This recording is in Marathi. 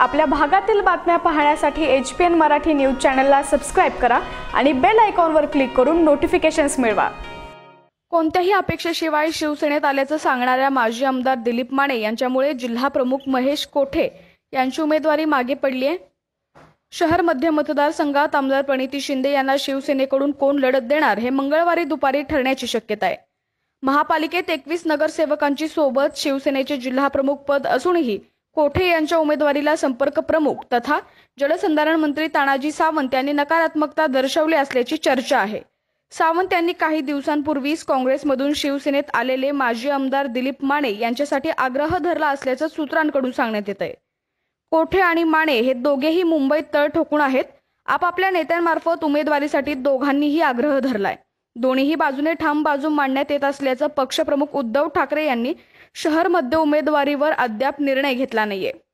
आपल्या भागातील बातम्या पाहण्यासाठी H P N Marathi news चॅनलला सबस्क्राईब करा आणि बेल आयकॉनवर क्लिक करून नोटिफिकेशन्स मिळवा कोणत्याही अपेक्षेशिवाय शिवसेनेत आल्याचं सांगणाऱ्या माजी आमदार दिलीप माने यांच्यामुळे जिल्हा प्रमुख महेश कोठे यांची उमेदवारी मागे पडली आहे शहर मध्य मतदारसंघात आमदार प्रणिती शिंदे यांना शिवसेनेकडून कोण लढत देणार हे मंगळवारी दुपारी ठरण्याची शक्यता आहे महापालिकेत एकवीस नगरसेवकांची सोबत शिवसेनेचे जिल्हा प्रमुख पद असूनही कोठे यांच्या उमेदवारीला संपर्क प्रमुख तथा जलसंधारण मंत्री तानाजी सावंत यांनी नकारात्मकता दर्शवली असल्याची चर्चा आहे सावंत यांनी काही दिवसांपूर्वीच काँग्रेसमधून शिवसेनेत आलेले माजी आमदार दिलीप माने यांच्यासाठी आग्रह धरला असल्याचं सूत्रांकडून सांगण्यात येत आहे कोठे आणि माने हे दोघेही मुंबईत तळ ठोकून आहेत आपापल्या नेत्यांमार्फत उमेदवारीसाठी दोघांनीही आग्रह धरलाय दोन्ही बाजूने ठाम बाजू मांडण्यात येत असल्याचं पक्षप्रमुख उद्धव ठाकरे यांनी शहर मध्य उमेदवारीवर अद्याप निर्णय घेतला नाहीये